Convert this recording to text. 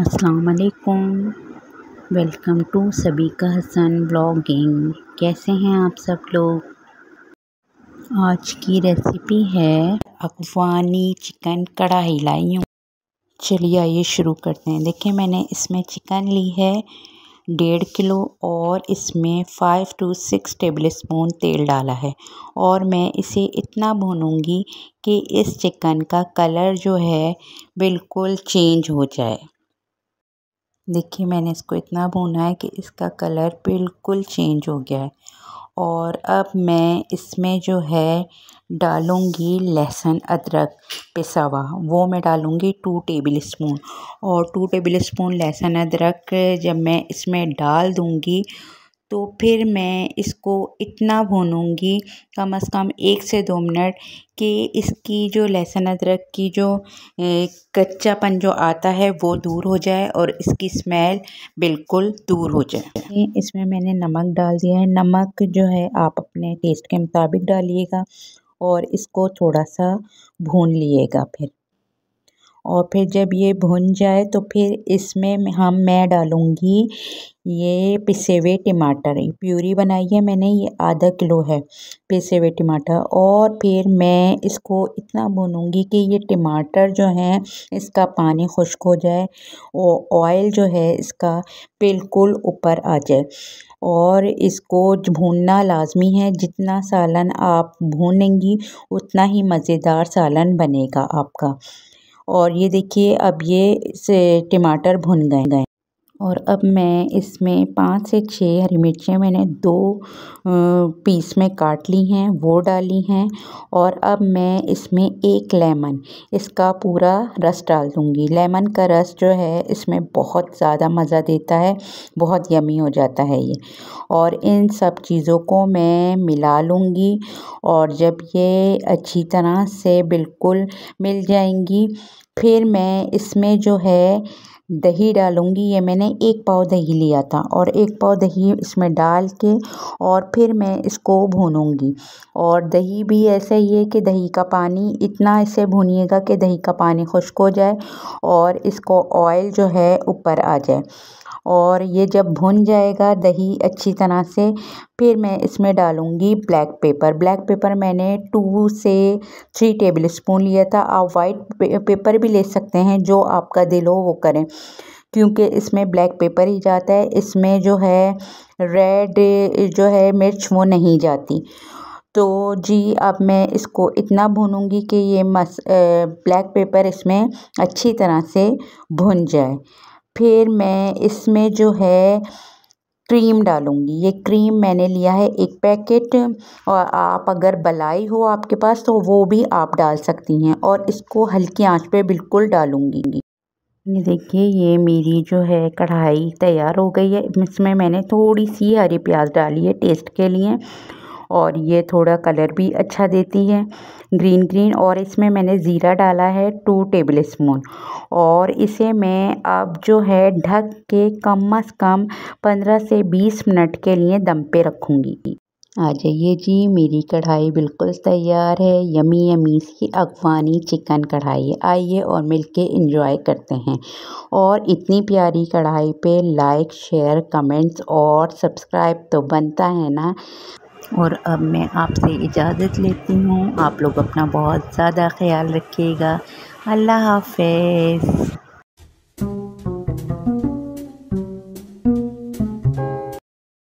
असलकुम welcome to सभी का हसन ब्लॉगिंग कैसे हैं आप सब लोग आज की रेसिपी है अफवानी चिकन कढ़ाई लाई हूँ चलिए आइए शुरू करते हैं देखिए मैंने इसमें चिकन ली है डेढ़ किलो और इसमें five to six tablespoon तेल डाला है और मैं इसे इतना भूनूंगी कि इस चिकन का कलर जो है बिल्कुल चेंज हो जाए देखिए मैंने इसको इतना भूना है कि इसका कलर बिल्कुल चेंज हो गया है और अब मैं इसमें जो है डालूँगी लहसुन अदरक पिसावा वो मैं डालूँगी टू टेबल स्पून और टू टेबल स्पून लहसुन अदरक जब मैं इसमें डाल दूँगी तो फिर मैं इसको इतना भूनूँगी कम से कम एक से दो मिनट कि इसकी जो लहसुन अदरक की जो कच्चापन जो आता है वो दूर हो जाए और इसकी स्मेल बिल्कुल दूर हो जाए इसमें मैंने नमक डाल दिया है नमक जो है आप अपने टेस्ट के मुताबिक डालिएगा और इसको थोड़ा सा भून लिएगा फिर और फिर जब ये भुन जाए तो फिर इसमें हम मैं हाँ, डालूँगी ये पिसे हुए टमाटर प्यूरी बनाई है मैंने ये आधा किलो है पिसे हुए टमाटर और फिर मैं इसको इतना भूनूँगी कि ये टमाटर जो हैं इसका पानी खुश्क हो जाए और ऑयल जो है इसका बिल्कुल ऊपर आ जाए और इसको भूनना लाजमी है जितना सालन आप भूनेंगी उतना ही मज़ेदार सालन बनेगा आपका और ये देखिए अब ये से टमाटर भुन गए गए। और अब मैं इसमें पाँच से छः हरी मिर्चियाँ मैंने दो पीस में काट ली हैं वो डाली हैं और अब मैं इसमें एक लेमन इसका पूरा रस डाल दूँगी लेमन का रस जो है इसमें बहुत ज़्यादा मज़ा देता है बहुत यमी हो जाता है ये और इन सब चीज़ों को मैं मिला लूँगी और जब ये अच्छी तरह से बिल्कुल मिल जाएंगी फिर मैं इसमें जो है दही डालूंगी ये मैंने एक पाव दही लिया था और एक पाव दही इसमें डाल के और फिर मैं इसको भूनूंगी और दही भी ऐसा ही है कि दही का पानी इतना इसे भूनिएगा कि दही का पानी खुश्क हो जाए और इसको ऑयल जो है ऊपर आ जाए और ये जब भुन जाएगा दही अच्छी तरह से फिर मैं इसमें डालूँगी ब्लैक पेपर ब्लैक पेपर मैंने टू से थ्री टेबल स्पून लिया था आप वाइट पेपर भी ले सकते हैं जो आपका दिल हो वो करें क्योंकि इसमें ब्लैक पेपर ही जाता है इसमें जो है रेड जो है मिर्च वो नहीं जाती तो जी अब मैं इसको इतना भूनूंगी कि ये मस ब्लैक पेपर इसमें अच्छी तरह से भुन जाए फिर मैं इसमें जो है क्रीम डालूँगी ये क्रीम मैंने लिया है एक पैकेट और आप अगर बलाई हो आपके पास तो वो भी आप डाल सकती हैं और इसको हल्की आंच पे बिल्कुल डालूंगी ये देखिए ये मेरी जो है कढ़ाई तैयार हो गई है इसमें मैंने थोड़ी सी हरी प्याज डाली है टेस्ट के लिए और ये थोड़ा कलर भी अच्छा देती है ग्रीन ग्रीन और इसमें मैंने ज़ीरा डाला है टू टेबल स्पून और इसे मैं अब जो है ढक के कम अज़ कम पंद्रह से बीस मिनट के लिए दम पे रखूँगी आ जाइए जी मेरी कढ़ाई बिल्कुल तैयार है यमी यमी सी अफवानी चिकन कढ़ाई आइए और मिलके एंजॉय करते हैं और इतनी प्यारी कढ़ाई पे लाइक शेयर कमेंट्स और सब्सक्राइब तो बनता है ना और अब मैं आपसे इजाज़त लेती हूँ आप लोग अपना बहुत ज़्यादा ख्याल रखिएगा अल्लाह हाफ